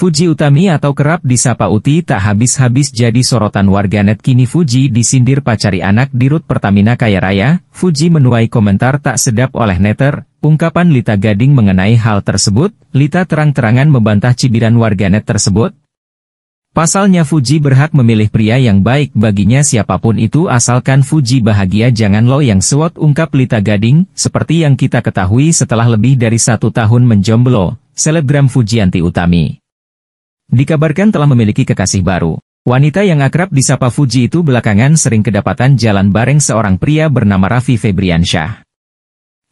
Fuji Utami atau kerap disapa Uti tak habis-habis jadi sorotan warganet kini Fuji disindir pacari anak di rut Pertamina Kaya Raya, Fuji menuai komentar tak sedap oleh netter, ungkapan Lita Gading mengenai hal tersebut, Lita terang-terangan membantah cibiran warganet tersebut. Pasalnya Fuji berhak memilih pria yang baik baginya siapapun itu asalkan Fuji bahagia jangan lo yang sewot ungkap Lita Gading, seperti yang kita ketahui setelah lebih dari satu tahun menjomblo, selebgram Fujianti Utami. Dikabarkan telah memiliki kekasih baru. Wanita yang akrab disapa Fuji itu belakangan sering kedapatan jalan bareng seorang pria bernama Raffi Febriansyah.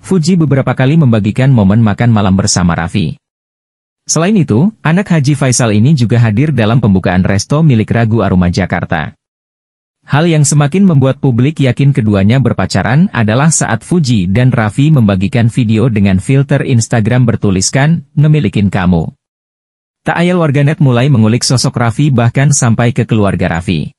Fuji beberapa kali membagikan momen makan malam bersama Raffi. Selain itu, anak Haji Faisal ini juga hadir dalam pembukaan resto milik Ragu Aroma Jakarta. Hal yang semakin membuat publik yakin keduanya berpacaran adalah saat Fuji dan Raffi membagikan video dengan filter Instagram bertuliskan, "Memilikin kamu. Tak ayal warganet mulai mengulik sosok Raffi bahkan sampai ke keluarga Raffi.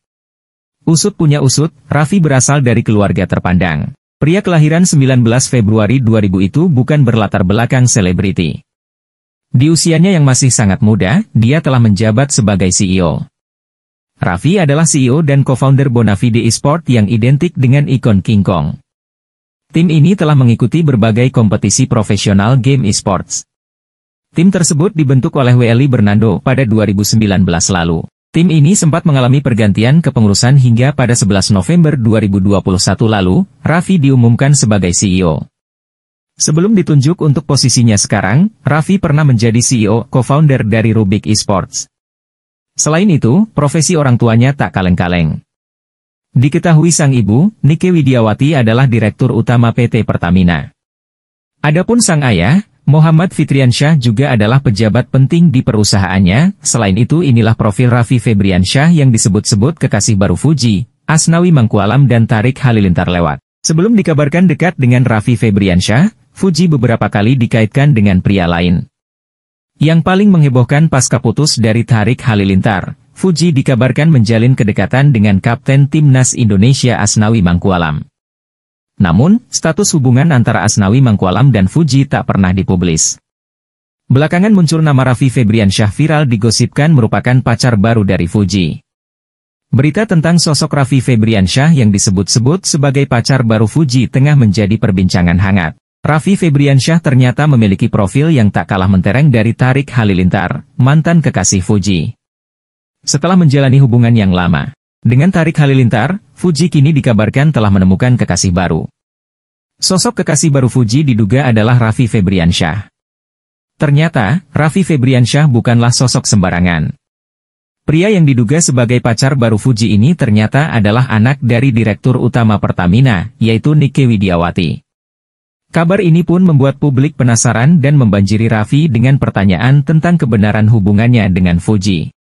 Usut punya usut, Raffi berasal dari keluarga terpandang. Pria kelahiran 19 Februari 2000 itu bukan berlatar belakang selebriti. Di usianya yang masih sangat muda, dia telah menjabat sebagai CEO. Raffi adalah CEO dan co-founder Bonafide Esport yang identik dengan ikon King Kong. Tim ini telah mengikuti berbagai kompetisi profesional game esports. Tim tersebut dibentuk oleh Weli Bernando pada 2019 lalu. Tim ini sempat mengalami pergantian kepengurusan hingga pada 11 November 2021 lalu, Raffi diumumkan sebagai CEO. Sebelum ditunjuk untuk posisinya sekarang, Raffi pernah menjadi CEO co-founder dari Rubik Esports. Selain itu, profesi orang tuanya tak kaleng-kaleng. Diketahui sang ibu, Nike Widiawati adalah direktur utama PT Pertamina. Adapun sang ayah, Muhammad Fitriansyah juga adalah pejabat penting di perusahaannya, selain itu inilah profil Raffi Febriansyah yang disebut-sebut kekasih baru Fuji, Asnawi Mangkualam dan Tarik Halilintar lewat. Sebelum dikabarkan dekat dengan Raffi Febriansyah, Fuji beberapa kali dikaitkan dengan pria lain. Yang paling menghebohkan pasca putus dari Tarik Halilintar, Fuji dikabarkan menjalin kedekatan dengan Kapten Timnas Indonesia Asnawi Mangkualam. Namun, status hubungan antara Asnawi Mangkualam dan Fuji tak pernah dipublis. Belakangan muncul nama Raffi Febrian viral digosipkan merupakan pacar baru dari Fuji. Berita tentang sosok Raffi Febriansyah yang disebut-sebut sebagai pacar baru Fuji tengah menjadi perbincangan hangat. Raffi Febriansyah ternyata memiliki profil yang tak kalah mentereng dari Tarik Halilintar, mantan kekasih Fuji. Setelah menjalani hubungan yang lama, dengan Tarik Halilintar, Fuji kini dikabarkan telah menemukan kekasih baru. Sosok kekasih baru Fuji diduga adalah Raffi Febriansyah. Ternyata, Raffi Febriansyah bukanlah sosok sembarangan. Pria yang diduga sebagai pacar baru Fuji ini ternyata adalah anak dari Direktur Utama Pertamina, yaitu Nike Widiawati. Kabar ini pun membuat publik penasaran dan membanjiri Raffi dengan pertanyaan tentang kebenaran hubungannya dengan Fuji.